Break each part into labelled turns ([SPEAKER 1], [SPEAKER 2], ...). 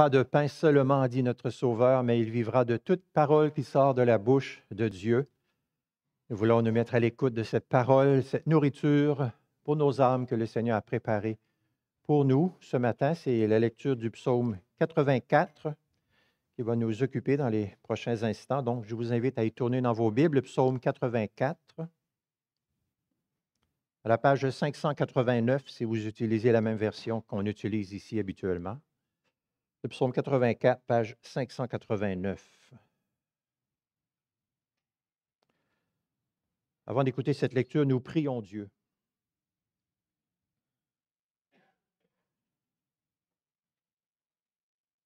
[SPEAKER 1] Pas de pain seulement, dit notre Sauveur, mais il vivra de toute parole qui sort de la bouche de Dieu. Nous voulons nous mettre à l'écoute de cette parole, cette nourriture pour nos âmes que le Seigneur a préparée pour nous ce matin. C'est la lecture du psaume 84 qui va nous occuper dans les prochains instants. Donc, je vous invite à y tourner dans vos Bibles, psaume 84, à la page 589, si vous utilisez la même version qu'on utilise ici habituellement. Le psaume 84, page 589. Avant d'écouter cette lecture, nous prions Dieu.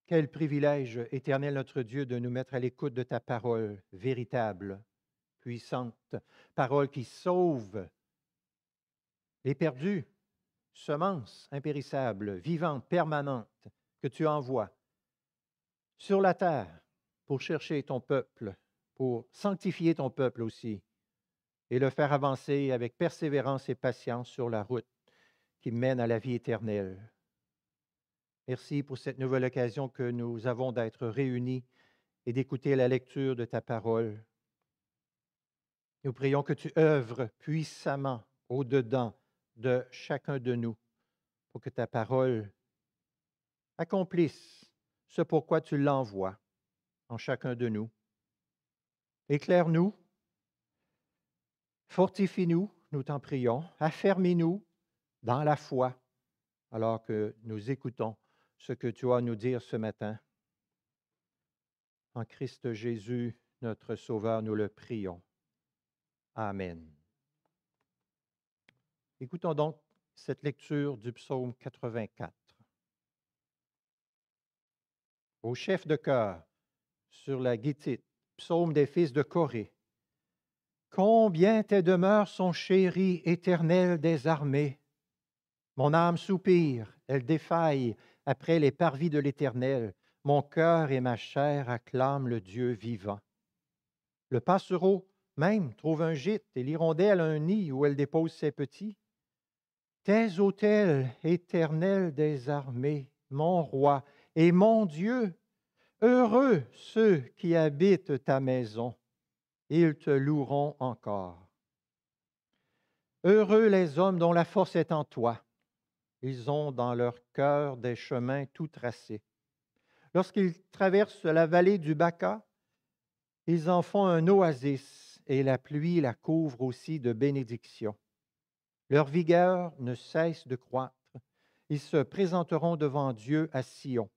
[SPEAKER 1] Quel privilège, éternel notre Dieu, de nous mettre à l'écoute de ta parole véritable, puissante, parole qui sauve les perdus, semence impérissable, vivante, permanente, que tu envoies sur la terre pour chercher ton peuple, pour sanctifier ton peuple aussi, et le faire avancer avec persévérance et patience sur la route qui mène à la vie éternelle. Merci pour cette nouvelle occasion que nous avons d'être réunis et d'écouter la lecture de ta parole. Nous prions que tu œuvres puissamment au-dedans de chacun de nous pour que ta parole accomplisse ce pourquoi tu l'envoies en chacun de nous. Éclaire-nous, fortifie-nous, nous t'en prions, affermis-nous dans la foi alors que nous écoutons ce que tu as à nous dire ce matin. En Christ Jésus, notre Sauveur, nous le prions. Amen. Écoutons donc cette lecture du psaume 84 au chef de chœur sur la guitite, psaume des fils de Corée. Combien tes demeures sont chéries, éternel des armées. Mon âme soupire, elle défaille après les parvis de l'Éternel. Mon cœur et ma chair acclament le Dieu vivant. Le passereau même trouve un gîte et l'hirondelle un nid où elle dépose ses petits. Tes autels, éternel des armées, mon roi, et mon Dieu, heureux ceux qui habitent ta maison, ils te loueront encore. Heureux les hommes dont la force est en toi, ils ont dans leur cœur des chemins tout tracés. Lorsqu'ils traversent la vallée du Baca, ils en font un oasis et la pluie la couvre aussi de bénédictions. Leur vigueur ne cesse de croître. Ils se présenteront devant Dieu à Sion.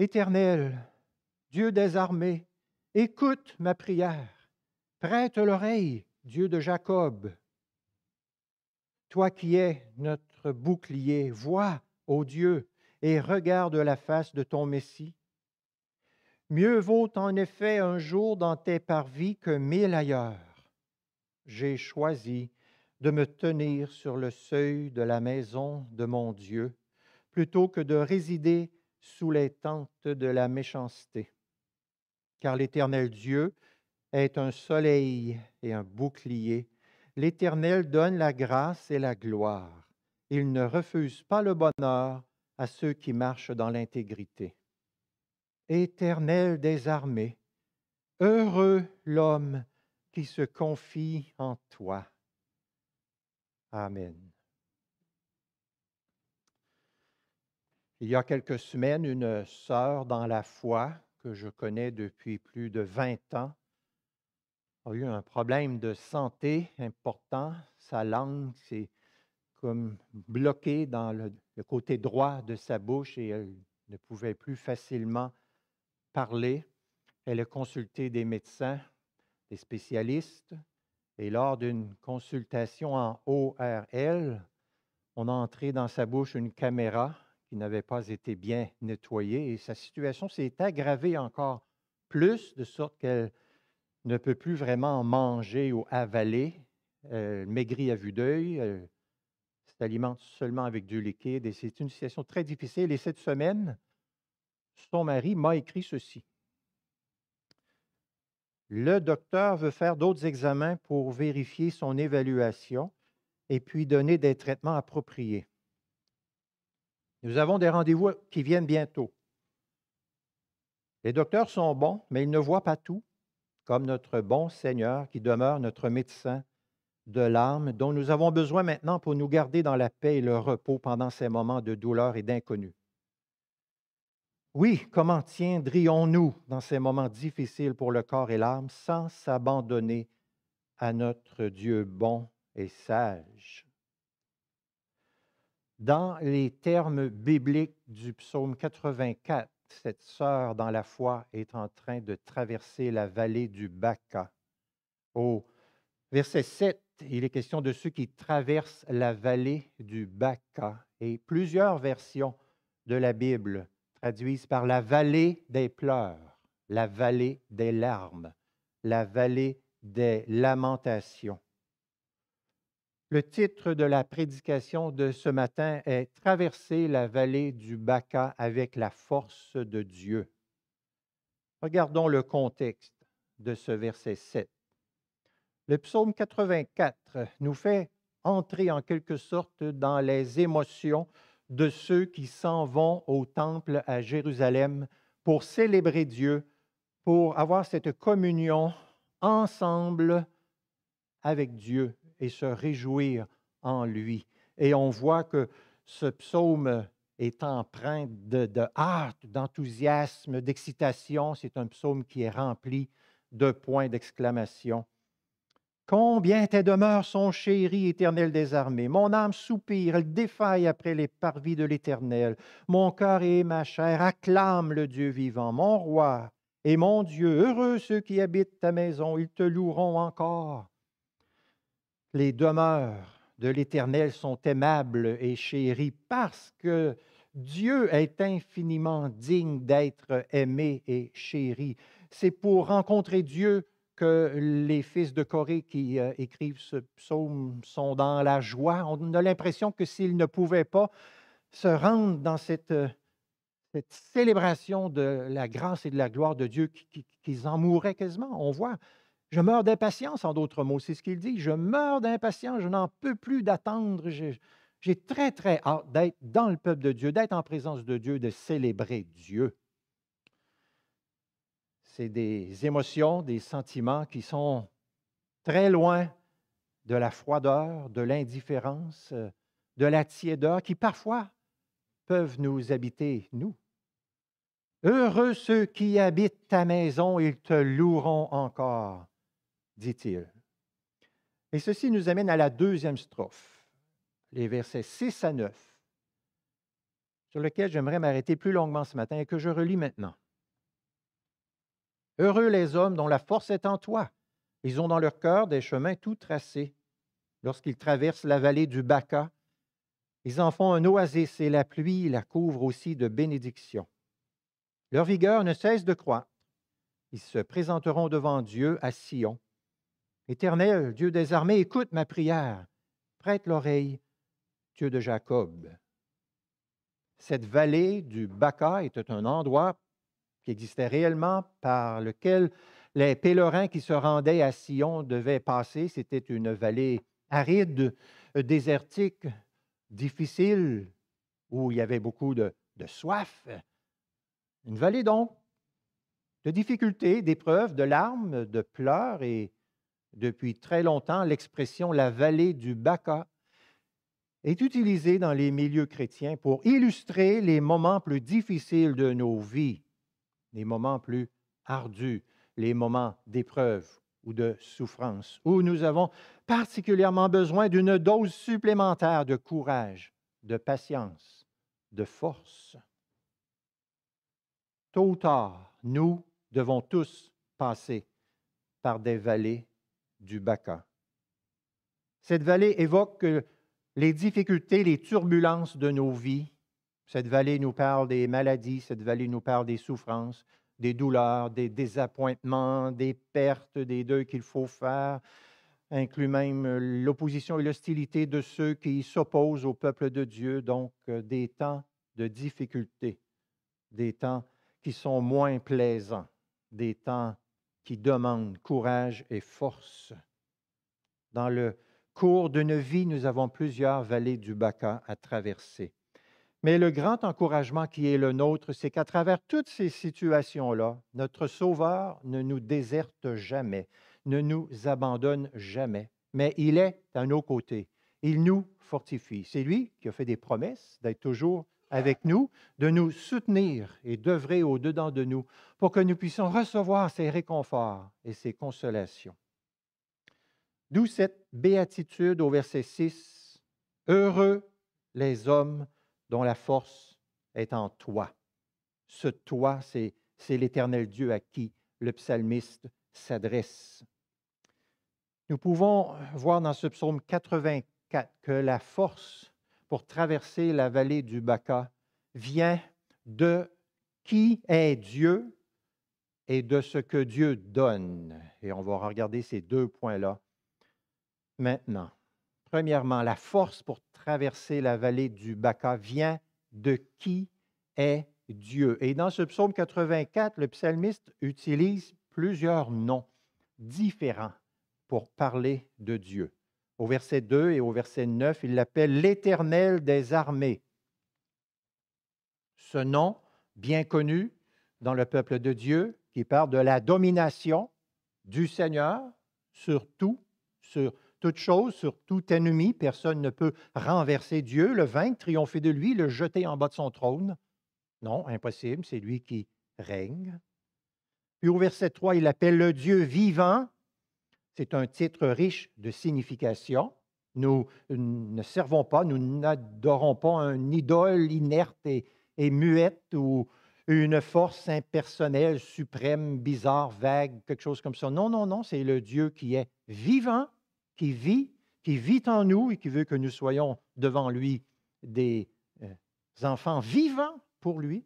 [SPEAKER 1] Éternel, Dieu des armées, écoute ma prière, prête l'oreille, Dieu de Jacob. Toi qui es notre bouclier, vois, ô Dieu, et regarde la face de ton Messie. Mieux vaut en effet un jour dans tes parvis que mille ailleurs. J'ai choisi de me tenir sur le seuil de la maison de mon Dieu, plutôt que de résider sous les tentes de la méchanceté. Car l'Éternel Dieu est un soleil et un bouclier. L'Éternel donne la grâce et la gloire. Il ne refuse pas le bonheur à ceux qui marchent dans l'intégrité. Éternel des armées, heureux l'homme qui se confie en toi. Amen. Il y a quelques semaines, une sœur dans la foi que je connais depuis plus de 20 ans a eu un problème de santé important. Sa langue s'est comme bloquée dans le, le, côté droit de sa bouche et elle ne pouvait plus facilement parler. Elle a consulté des médecins, des spécialistes, et lors d'une consultation en ORL, on a entré dans sa bouche une caméra qui n'avait pas été bien nettoyée et sa situation s'est aggravée encore plus, de sorte qu'elle ne peut plus vraiment manger ou avaler. Elle maigrit à vue d'œil, elle s'alimente seulement avec du liquide et c'est une situation très difficile. Et cette semaine, son mari m'a écrit ceci. Le docteur veut faire d'autres examens pour vérifier son évaluation et puis donner des traitements appropriés. Nous avons des rendez-vous qui viennent bientôt. Les docteurs sont bons, mais ils ne voient pas tout, comme notre bon Seigneur qui demeure notre médecin de l'âme, dont nous avons besoin maintenant pour nous garder dans la paix et le repos pendant ces moments de douleur et d'inconnu. Oui, comment tiendrions-nous dans ces moments difficiles pour le corps et l'âme sans s'abandonner à notre Dieu bon et sage? dans les termes bibliques du psaume 84, cette sœur dans la foi est en train de traverser la vallée du Baca. Au verset 7, il est question de ceux qui traversent la vallée du Baca. Et plusieurs versions de la Bible traduisent par la vallée des pleurs, la vallée des larmes, la vallée des lamentations. Le titre de la prédication de ce matin est Traverser la vallée du Baca avec la force de Dieu. Regardons le contexte de ce verset 7. Le psaume 84 nous fait entrer en quelque sorte dans les émotions de ceux qui s'en vont au temple à Jérusalem pour célébrer Dieu, pour avoir cette communion ensemble avec Dieu et se réjouir en lui. Et on voit que ce psaume est empreint de, hâte, d'enthousiasme, d'excitation. C'est un psaume qui est rempli de points d'exclamation. Combien tes demeures sont chéries, éternel des armées. Mon âme soupire, elle défaille après les parvis de l'éternel. Mon cœur et ma chair acclament le Dieu vivant, mon roi et mon Dieu. Heureux ceux qui habitent ta maison, ils te loueront encore les demeures de l'Éternel sont aimables et chéries parce que Dieu est infiniment digne d'être aimé et chéri. C'est pour rencontrer Dieu que les fils de Corée qui euh, écrivent ce psaume sont dans la joie. On a l'impression que s'ils ne pouvaient pas se rendre dans cette, euh, cette célébration de la grâce et de la gloire de Dieu, qu'ils en mouraient quasiment. On voit je meurs d'impatience, en d'autres mots, c'est ce qu'il dit. Je meurs d'impatience, je n'en peux plus d'attendre. J'ai très, très hâte d'être dans le peuple de Dieu, d'être en présence de Dieu, de célébrer Dieu. C'est des émotions, des sentiments qui sont très loin de la froideur, de l'indifférence, euh, de la tiédeur qui parfois peuvent nous habiter, nous. Heureux ceux qui habitent ta maison, ils te loueront encore dit-il. Et ceci nous amène à la deuxième strophe, les versets 6 à 9, sur lequel j'aimerais m'arrêter plus longuement ce matin et que je relis maintenant. Heureux les hommes dont la force est en toi. Ils ont dans leur cœur des chemins tout tracés. Lorsqu'ils traversent la vallée du Baca, ils en font un oasis et la pluie la couvre aussi de bénédictions. Leur vigueur ne cesse de croître. Ils se présenteront devant Dieu à Sion. Éternel, Dieu des armées, écoute ma prière. Prête l'oreille, Dieu de Jacob. Cette vallée du Baca était un endroit qui existait réellement par lequel les pèlerins qui se rendaient à Sion devaient passer. C'était une vallée aride, désertique, difficile, où il y avait beaucoup de, de soif. Une vallée donc de difficultés, d'épreuves, de larmes, de pleurs et depuis très longtemps, l'expression la vallée du Baca est utilisée dans les milieux chrétiens pour illustrer les moments plus difficiles de nos vies, les moments plus ardus, les moments d'épreuve ou de souffrance, où nous avons particulièrement besoin d'une dose supplémentaire de courage, de patience, de force. Tôt ou tard, nous devons tous passer par des vallées du Baca. Cette vallée évoque les difficultés, les turbulences de nos vies. Cette vallée nous parle des maladies, cette vallée nous parle des souffrances, des douleurs, des désappointements, des pertes, des deuils qu'il faut faire, inclut même l'opposition et l'hostilité de ceux qui s'opposent au peuple de Dieu, donc euh, des temps de difficultés, des temps qui sont moins plaisants, des temps qui demande courage et force. Dans le cours d'une vie, nous avons plusieurs vallées du Baca à traverser. Mais le grand encouragement qui est le nôtre, c'est qu'à travers toutes ces situations-là, notre Sauveur ne nous déserte jamais, ne nous abandonne jamais, mais il est à nos côtés. Il nous fortifie. C'est lui qui a fait des promesses d'être toujours avec nous, de nous soutenir et d'œuvrer au-dedans de nous pour que nous puissions recevoir ses réconforts et ses consolations. D'où cette béatitude au verset 6, Heureux les hommes dont la force est en toi. Ce toi, c'est, l'éternel Dieu à qui le psalmiste s'adresse. Nous pouvons voir dans ce psaume 84 que la force pour traverser la vallée du Baca vient de qui est Dieu et de ce que Dieu donne. Et on va regarder ces deux points-là maintenant. Premièrement, la force pour traverser la vallée du Baca vient de qui est Dieu. Et dans ce psaume 84, le psalmiste utilise plusieurs noms différents pour parler de Dieu. Au verset 2 et au verset 9, il l'appelle l'Éternel des armées. Ce nom, bien connu dans le peuple de Dieu, qui parle de la domination du Seigneur sur tout, sur toute chose, sur tout ennemi. Personne ne peut renverser Dieu, le vaincre, triompher de lui, le jeter en bas de son trône. Non, impossible, c'est lui qui règne. Puis au verset 3, il appelle le Dieu vivant c'est un titre riche de signification. Nous ne servons pas, nous n'adorons pas un idole inerte et, muette ou une force impersonnelle, suprême, bizarre, vague, quelque chose comme ça. Non, non, non, c'est le Dieu qui est vivant, qui vit, qui vit en nous et qui veut que nous soyons devant lui des euh, enfants vivants pour lui.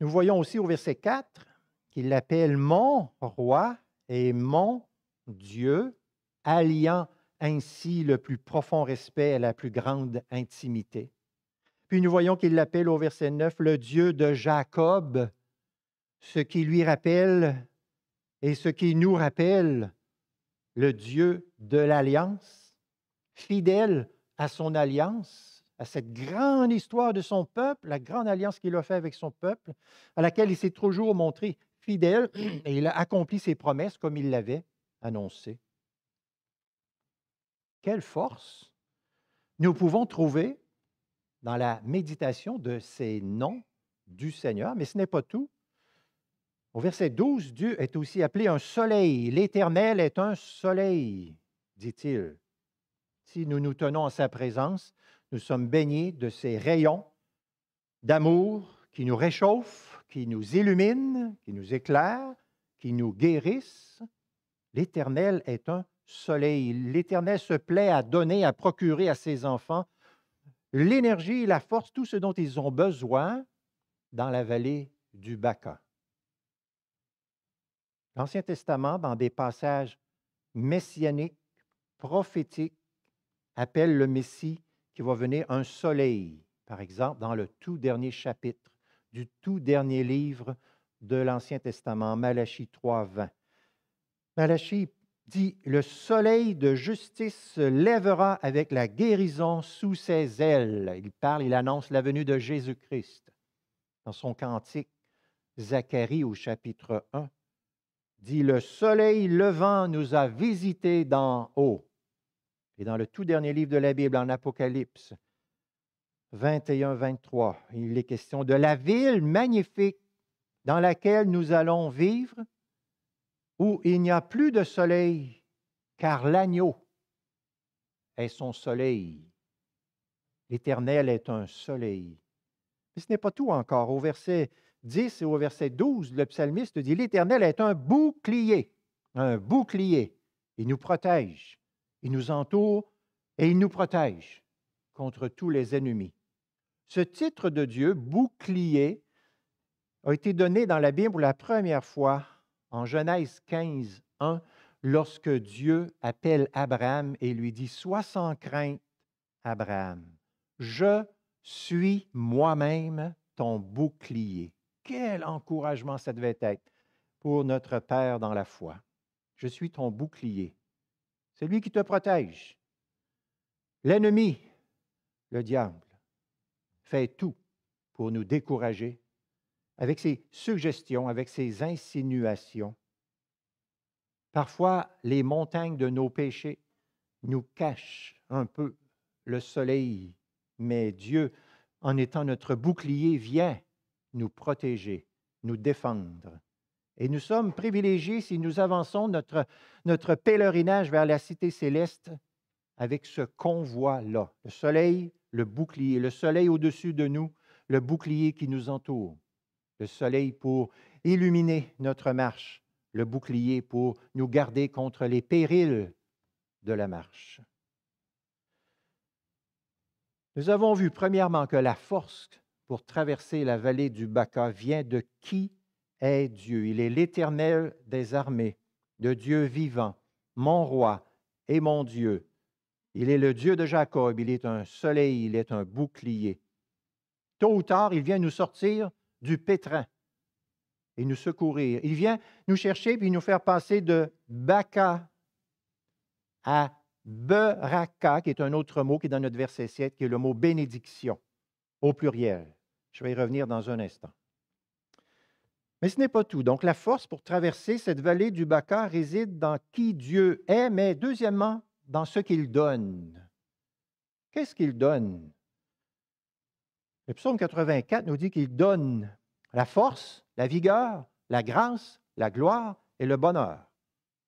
[SPEAKER 1] Nous voyons aussi au verset 4 qu'il l'appelle mon roi et mon Dieu, alliant ainsi le plus profond respect à la plus grande intimité. Puis nous voyons qu'il l'appelle au verset 9 le Dieu de Jacob, ce qui lui rappelle et ce qui nous rappelle le Dieu de l'alliance, fidèle à son alliance, à cette grande histoire de son peuple, la grande alliance qu'il a faite avec son peuple, à laquelle il s'est toujours montré fidèle et il a accompli ses promesses comme il l'avait annoncé. Quelle force nous pouvons trouver dans la méditation de ces noms du Seigneur, mais ce n'est pas tout. Au verset 12, Dieu est aussi appelé un soleil. L'Éternel est un soleil, dit-il. Si nous nous tenons à sa présence, nous sommes baignés de ses rayons d'amour qui nous réchauffent, qui nous illumine, qui nous éclaire, qui nous guérisse. L'Éternel est un soleil. L'Éternel se plaît à donner, à procurer à ses enfants l'énergie, la force, tout ce dont ils ont besoin dans la vallée du Baca. L'Ancien Testament, dans des passages messianiques, prophétiques, appelle le Messie qui va venir un soleil, par exemple dans le tout dernier chapitre du tout dernier livre de l'Ancien Testament, Malachie 3, 20. Malachie dit Le soleil de justice se lèvera avec la guérison sous ses ailes. Il parle, il annonce la venue de Jésus-Christ. Dans son cantique, Zacharie au chapitre 1 dit Le soleil levant nous a visités d'en haut. Et dans le tout dernier livre de la Bible, en Apocalypse, 21-23. Il est question de la ville magnifique dans laquelle nous allons vivre, où il n'y a plus de soleil, car l'agneau est son soleil. L'Éternel est un soleil. Mais ce n'est pas tout encore. Au verset 10 et au verset 12, le psalmiste dit, L'Éternel est un bouclier, un bouclier. Il nous protège, il nous entoure et il nous protège contre tous les ennemis. Ce titre de Dieu, bouclier, a été donné dans la Bible pour la première fois en Genèse 15, 1, lorsque Dieu appelle Abraham et lui dit Sois sans crainte, Abraham, je suis moi-même ton bouclier. Quel encouragement ça devait être pour notre Père dans la foi. Je suis ton bouclier, C'est lui qui te protège. L'ennemi, le diable fait tout pour nous décourager avec ses suggestions, avec ses insinuations. Parfois, les montagnes de nos péchés nous cachent un peu le soleil, mais Dieu, en étant notre bouclier, vient nous protéger, nous défendre. Et nous sommes privilégiés si nous avançons notre, notre pèlerinage vers la cité céleste avec ce convoi-là. Le soleil, le bouclier, le soleil au-dessus de nous, le bouclier qui nous entoure. Le soleil pour illuminer notre marche, le bouclier pour nous garder contre les périls de la marche. Nous avons vu premièrement que la force pour traverser la vallée du Baca vient de qui est Dieu. Il est l'Éternel des armées, de Dieu vivant, mon roi et mon Dieu. Il est le Dieu de Jacob, il est un soleil, il est un bouclier. Tôt ou tard, il vient nous sortir du pétrin et nous secourir. Il vient nous chercher puis nous faire passer de Baca à Beraka, qui est un autre mot qui est dans notre verset 7, qui est le mot bénédiction au pluriel. Je vais y revenir dans un instant. Mais ce n'est pas tout. Donc la force pour traverser cette vallée du Baca réside dans qui Dieu est, mais deuxièmement, dans ce qu'il donne. Qu'est-ce qu'il donne? Le psaume 84 nous dit qu'il donne la force, la vigueur, la grâce, la gloire et le bonheur.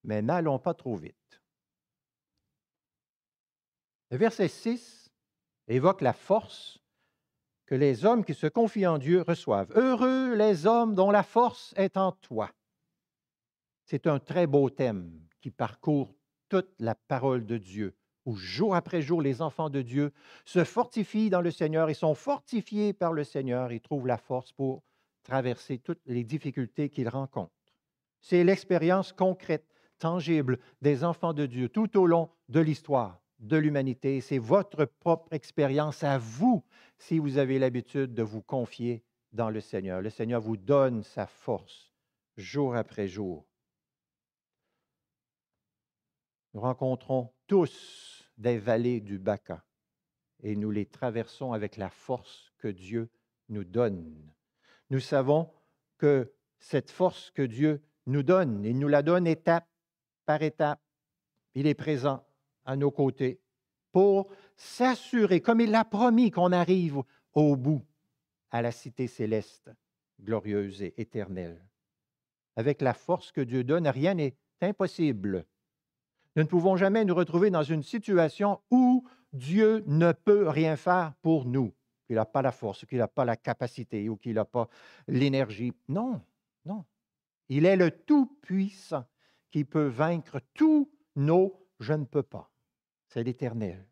[SPEAKER 1] Mais n'allons pas trop vite. Le verset 6 évoque la force que les hommes qui se confient en Dieu reçoivent. Heureux les hommes dont la force est en toi. C'est un très beau thème qui parcourt toute la parole de Dieu, où jour après jour les enfants de Dieu se fortifient dans le Seigneur et sont fortifiés par le Seigneur et trouvent la force pour traverser toutes les difficultés qu'ils rencontrent. C'est l'expérience concrète, tangible des enfants de Dieu tout au long de l'histoire de l'humanité. C'est votre propre expérience à vous si vous avez l'habitude de vous confier dans le Seigneur. Le Seigneur vous donne sa force jour après jour nous rencontrons tous des vallées du Baca et nous les traversons avec la force que Dieu nous donne. Nous savons que cette force que Dieu nous donne, il nous la donne étape par étape. Il est présent à nos côtés pour s'assurer, comme il l'a promis, qu'on arrive au bout, à la cité céleste, glorieuse et éternelle. Avec la force que Dieu donne, rien n'est impossible. Nous ne pouvons jamais nous retrouver dans une situation où Dieu ne peut rien faire pour nous, qu'il n'a pas la force, qu'il n'a pas la capacité ou qu'il n'a pas l'énergie. Non, non. Il est le Tout-Puissant qui peut vaincre tous nos je ne peux pas. C'est l'Éternel.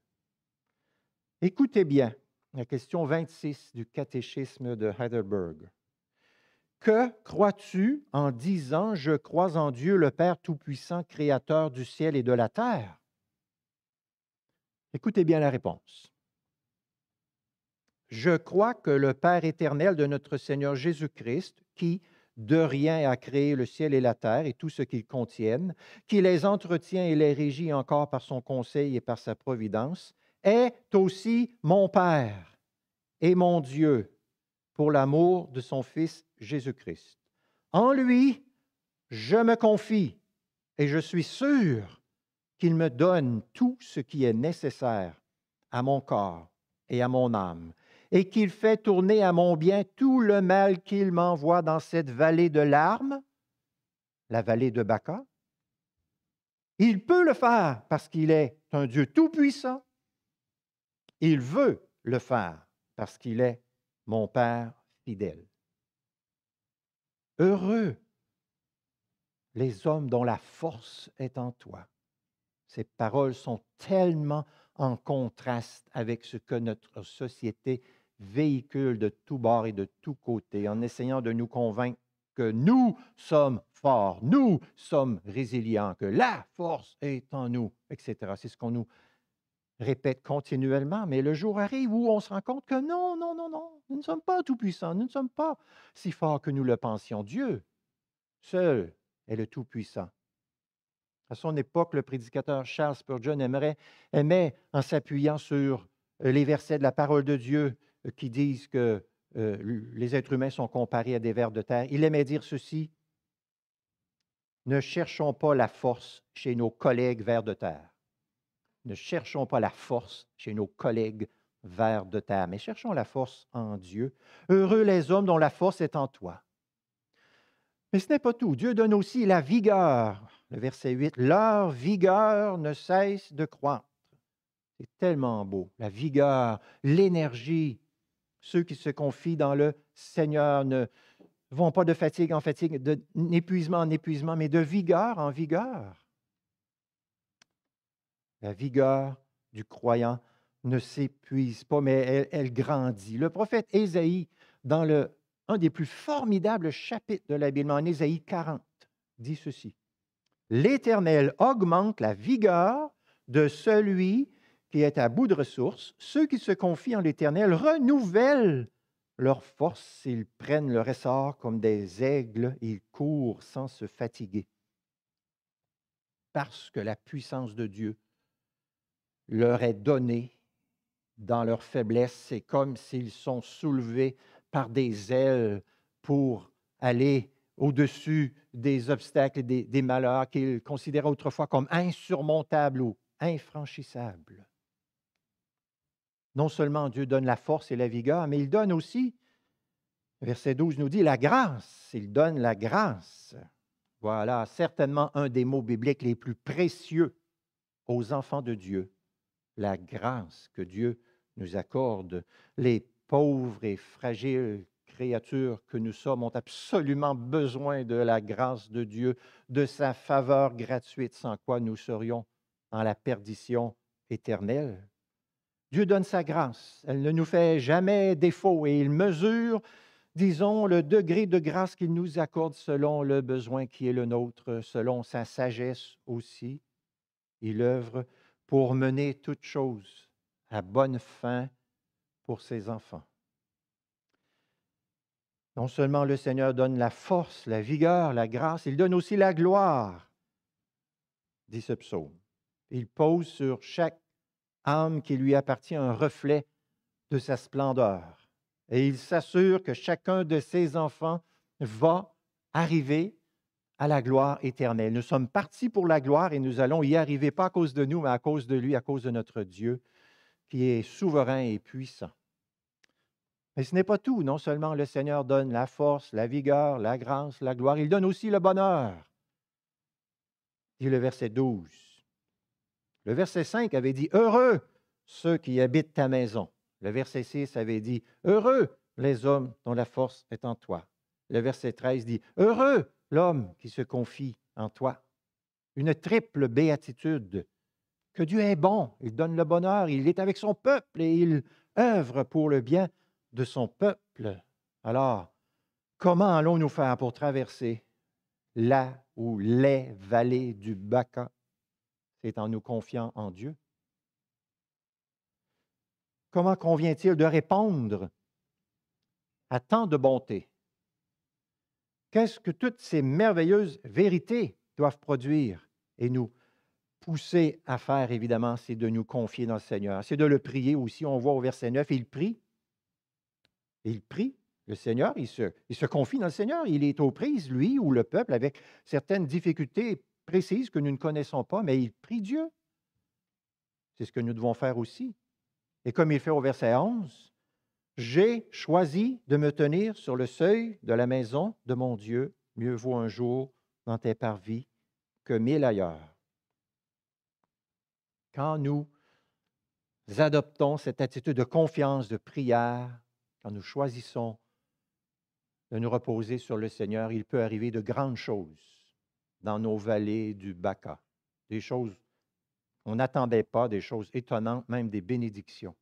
[SPEAKER 1] Écoutez bien la question 26 du catéchisme de Heidelberg. Que crois-tu en disant Je crois en Dieu, le Père Tout-Puissant, Créateur du ciel et de la terre Écoutez bien la réponse. Je crois que le Père éternel de notre Seigneur Jésus-Christ, qui de rien a créé le ciel et la terre et tout ce qu'ils contiennent, qui les entretient et les régit encore par son conseil et par sa providence, est aussi mon Père et mon Dieu pour l'amour de son Fils Jésus-Christ. En lui, je me confie et je suis sûr qu'il me donne tout ce qui est nécessaire à mon corps et à mon âme, et qu'il fait tourner à mon bien tout le mal qu'il m'envoie dans cette vallée de larmes, la vallée de Baca. Il peut le faire parce qu'il est un Dieu tout-puissant. Il veut le faire parce qu'il est mon Père fidèle. Heureux les hommes dont la force est en toi. Ces paroles sont tellement en contraste avec ce que notre société véhicule de tous bords et de tous côtés en essayant de nous convaincre que nous sommes forts, nous sommes résilients, que la force est en nous, etc. C'est ce qu'on nous répète continuellement, mais le jour arrive où on se rend compte que non, non, non, non, nous ne sommes pas tout-puissants, nous ne sommes pas si forts que nous le pensions. Dieu seul est le tout-puissant. À son époque, le prédicateur Charles Spurgeon aimerait, aimait, en s'appuyant sur euh, les versets de la parole de Dieu euh, qui disent que euh, les êtres humains sont comparés à des vers de terre, il aimait dire ceci Ne cherchons pas la force chez nos collègues vers de terre ne cherchons pas la force chez nos collègues vers de terre, mais cherchons la force en Dieu. Heureux les hommes dont la force est en toi. Mais ce n'est pas tout. Dieu donne aussi la vigueur. Le verset 8, leur vigueur ne cesse de croître. C'est tellement beau. La vigueur, l'énergie. Ceux qui se confient dans le Seigneur ne vont pas de fatigue en fatigue, d'épuisement en épuisement, mais de vigueur en vigueur. La vigueur du croyant ne s'épuise pas, mais elle, grandit. Le prophète Ésaïe, dans le, un des plus formidables chapitres de la Bible, en Ésaïe 40, dit ceci. L'Éternel augmente la vigueur de celui qui est à bout de ressources. Ceux qui se confient en l'Éternel renouvellent leur force, ils prennent leur essor comme des aigles, ils courent sans se fatiguer. Parce que la puissance de Dieu leur est donné dans leur faiblesse. C'est comme s'ils sont soulevés par des ailes pour aller au-dessus des obstacles des, des malheurs qu'ils considéraient autrefois comme insurmontables ou infranchissables. Non seulement Dieu donne la force et la vigueur, mais il donne aussi, verset 12 nous dit, la grâce. Il donne la grâce. Voilà certainement un des mots bibliques les plus précieux aux enfants de Dieu la grâce que Dieu nous accorde. Les pauvres et fragiles créatures que nous sommes ont absolument besoin de la grâce de Dieu, de sa faveur gratuite, sans quoi nous serions en la perdition éternelle. Dieu donne sa grâce, elle ne nous fait jamais défaut et il mesure, disons, le degré de grâce qu'il nous accorde selon le besoin qui est le nôtre, selon sa sagesse aussi. Il œuvre pour mener toutes choses à bonne fin pour ses enfants. Non seulement le Seigneur donne la force, la vigueur, la grâce, il donne aussi la gloire, dit ce psaume. Il pose sur chaque âme qui lui appartient un reflet de sa splendeur. Et il s'assure que chacun de ses enfants va arriver à la gloire éternelle. Nous sommes partis pour la gloire et nous allons y arriver, pas à cause de nous, mais à cause de lui, à cause de notre Dieu, qui est souverain et puissant. Mais ce n'est pas tout. Non seulement le Seigneur donne la force, la vigueur, la grâce, la gloire, il donne aussi le bonheur. Dit le verset 12. Le verset 5 avait dit Heureux ceux qui habitent ta maison. Le verset 6 avait dit Heureux les hommes dont la force est en toi. Le verset 13 dit Heureux l'homme qui se confie en toi. Une triple béatitude. Que Dieu est bon, il donne le bonheur, il est avec son peuple et il œuvre pour le bien de son peuple. Alors, comment allons-nous faire pour traverser là ou les vallées du Baca? C'est en nous confiant en Dieu. Comment convient-il de répondre à tant de bonté Qu'est-ce que toutes ces merveilleuses vérités doivent produire et nous pousser à faire, évidemment, c'est de nous confier dans le Seigneur. C'est de le prier aussi. On voit au verset 9, il prie. Il prie le Seigneur, il se, confie dans le Seigneur. Il est aux prises, lui ou le peuple, avec certaines difficultés précises que nous ne connaissons pas, mais il prie Dieu. C'est ce que nous devons faire aussi. Et comme il fait au verset 11, j'ai choisi de me tenir sur le seuil de la maison de mon Dieu. Mieux vaut un jour dans tes parvis que mille ailleurs. Quand nous adoptons cette attitude de confiance, de prière, quand nous choisissons de nous reposer sur le Seigneur, il peut arriver de grandes choses dans nos vallées du Baca, des choses on n'attendait pas, des choses étonnantes, même des bénédictions.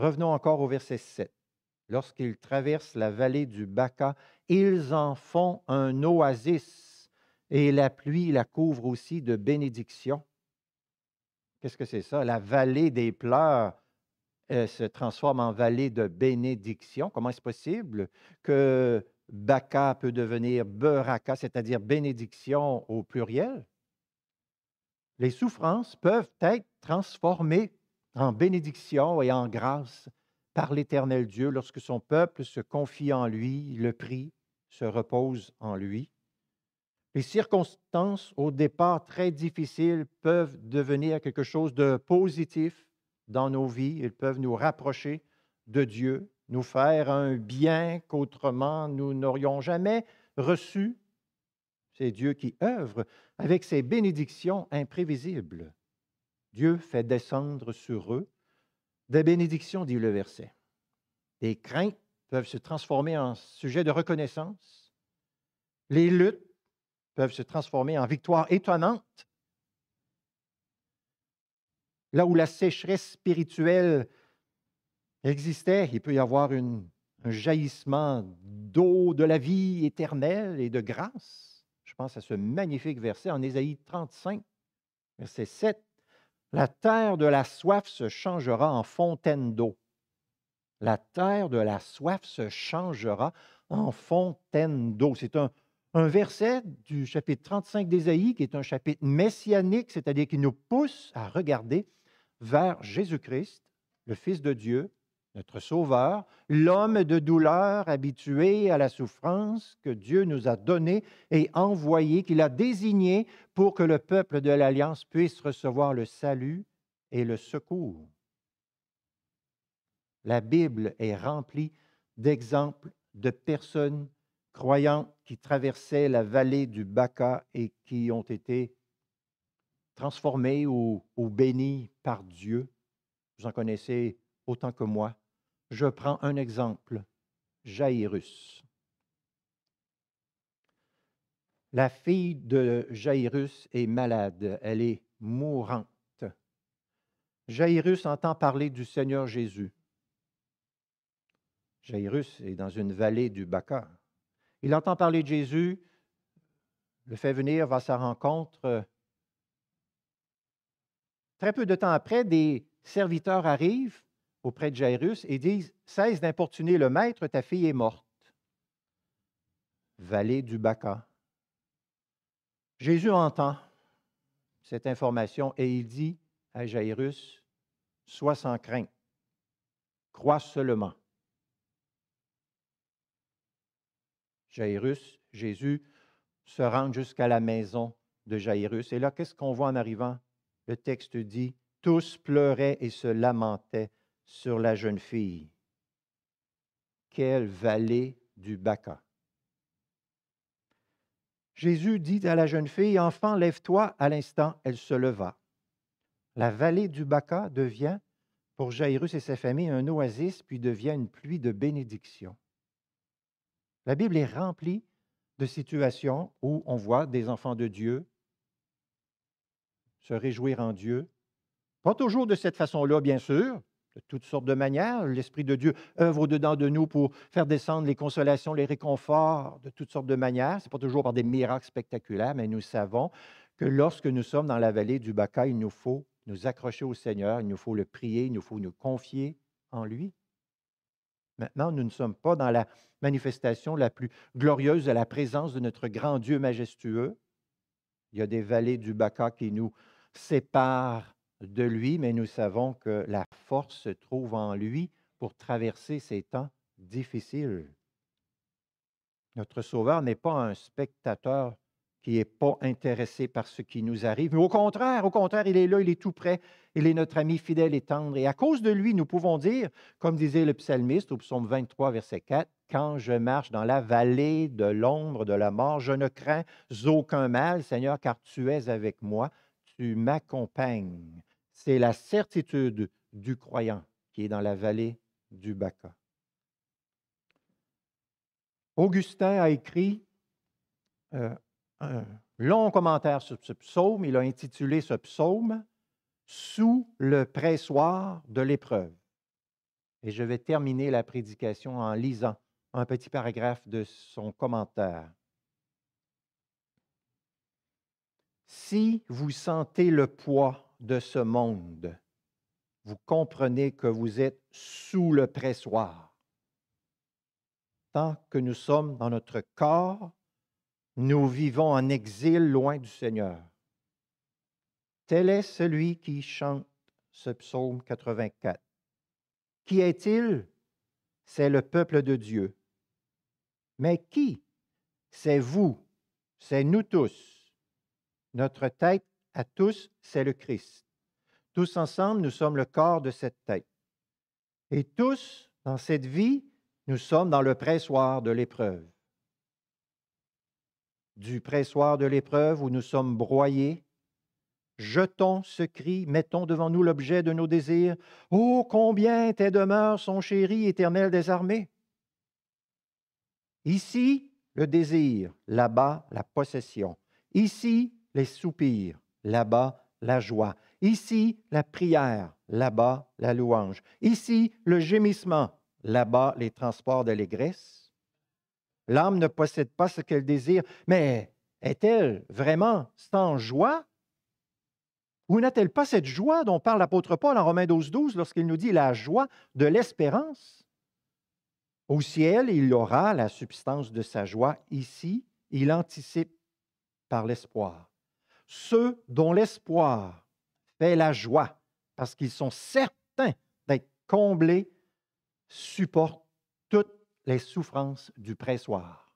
[SPEAKER 1] Revenons encore au verset 7. Lorsqu'ils traversent la vallée du Baca, ils en font un oasis et la pluie la couvre aussi de bénédictions. Qu'est-ce que c'est ça? La vallée des pleurs se transforme en vallée de bénédictions. Comment est-ce possible que Baca peut devenir Beraka, c'est-à-dire bénédiction au pluriel? Les souffrances peuvent être transformées en bénédiction et en grâce par l'Éternel Dieu lorsque son peuple se confie en lui, le prie, se repose en lui. Les circonstances au départ très difficiles peuvent devenir quelque chose de positif dans nos vies. Ils peuvent nous rapprocher de Dieu, nous faire un bien qu'autrement nous n'aurions jamais reçu. C'est Dieu qui œuvre avec ses bénédictions imprévisibles. Dieu fait descendre sur eux des bénédictions, dit le verset. Les craintes peuvent se transformer en sujet de reconnaissance. Les luttes peuvent se transformer en victoires étonnantes. Là où la sécheresse spirituelle existait, il peut y avoir un jaillissement d'eau de la vie éternelle et de grâce. Je pense à ce magnifique verset en Ésaïe 35, verset 7. La terre de la soif se changera en fontaine d'eau. La terre de la soif se changera en fontaine d'eau. C'est un, verset du chapitre 35 d'Ésaïe qui est un chapitre messianique, c'est-à-dire qui nous pousse à regarder vers Jésus-Christ, le Fils de Dieu, notre Sauveur, l'homme de douleur habitué à la souffrance que Dieu nous a donné et envoyé, qu'il a désigné pour que le peuple de l'Alliance puisse recevoir le salut et le secours. La Bible est remplie d'exemples de personnes croyantes qui traversaient la vallée du Baca et qui ont été transformées ou, ou bénies par Dieu. Vous en connaissez autant que moi. Je prends un exemple, Jairus. La fille de Jairus est malade, elle est mourante. Jairus entend parler du Seigneur Jésus. Jairus est dans une vallée du Baca. Il entend parler de Jésus, le fait venir, va à sa rencontre. Très peu de temps après, des serviteurs arrivent auprès de Jairus et disent Cesse d'importuner le maître, ta fille est morte. Vallée du Baca. Jésus entend cette information et il dit à Jairus Sois sans crainte, crois seulement. Jairus, Jésus se rend jusqu'à la maison de Jairus. Et là, qu'est-ce qu'on voit en arrivant? Le texte dit Tous pleuraient et se lamentaient sur la jeune fille. Quelle vallée du Baca. Jésus dit à la jeune fille, Enfant, lève-toi. À l'instant, elle se leva. La vallée du Baca devient, pour Jairus et sa famille, un oasis, puis devient une pluie de bénédiction. La Bible est remplie de situations où on voit des enfants de Dieu se réjouir en Dieu. Pas toujours de cette façon-là, bien sûr, toutes sortes de manières. L'Esprit de Dieu œuvre au-dedans de nous pour faire descendre les consolations, les réconforts de toutes sortes de manières. Ce n'est pas toujours par des miracles spectaculaires, mais nous savons que lorsque nous sommes dans la vallée du Baca, il nous faut nous accrocher au Seigneur, il nous faut le prier, il nous faut nous confier en lui. Maintenant, nous ne sommes pas dans la manifestation la plus glorieuse de la présence de notre grand Dieu majestueux. Il y a des vallées du Baca qui nous séparent de lui, mais nous savons que la force se trouve en lui pour traverser ces temps difficiles. Notre Sauveur n'est pas un spectateur qui n'est pas intéressé par ce qui nous arrive. Mais au contraire, au contraire, il est là, il est tout près, il est notre ami fidèle et tendre. Et à cause de lui, nous pouvons dire, comme disait le psalmiste au psaume 23, verset 4, Quand je marche dans la vallée de l'ombre de la mort, je ne crains aucun mal, Seigneur, car tu es avec moi, tu m'accompagnes c'est la certitude du croyant qui est dans la vallée du Baca. Augustin a écrit euh, un long commentaire sur ce psaume. Il a intitulé ce psaume Sous le pressoir de l'épreuve. Et je vais terminer la prédication en lisant un petit paragraphe de son commentaire. Si vous sentez le poids de ce monde, vous comprenez que vous êtes sous le pressoir. Tant que nous sommes dans notre corps, nous vivons en exil loin du Seigneur. Tel est celui qui chante ce psaume 84. Qui est-il? C'est le peuple de Dieu. Mais qui? C'est vous, c'est nous tous. Notre tête à tous, c'est le Christ. Tous ensemble, nous sommes le corps de cette tête. Et tous, dans cette vie, nous sommes dans le pressoir de l'épreuve. Du pressoir de l'épreuve où nous sommes broyés, jetons ce cri, mettons devant nous l'objet de nos désirs. Oh, combien tes demeures sont chéries, éternel des armées! Ici, le désir, là-bas, la possession. Ici, les soupirs, là-bas la joie. Ici, la prière, là-bas la louange. Ici, le gémissement, là-bas les transports d'allégresse. L'âme ne possède pas ce qu'elle désire, mais est-elle vraiment sans joie? Ou n'a-t-elle pas cette joie dont parle l'apôtre Paul en Romains 12, 12 lorsqu'il nous dit la joie de l'espérance? Au ciel, il aura la substance de sa joie. Ici, il anticipe par l'espoir ceux dont l'espoir fait la joie, parce qu'ils sont certains d'être comblés, supportent toutes les souffrances du pressoir.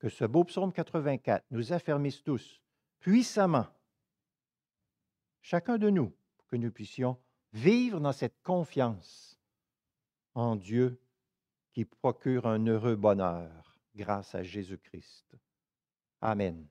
[SPEAKER 1] Que ce beau psaume 84 nous affermisse tous puissamment, chacun de nous, pour que nous puissions vivre dans cette confiance en Dieu qui procure un heureux bonheur grâce à Jésus-Christ. Amen.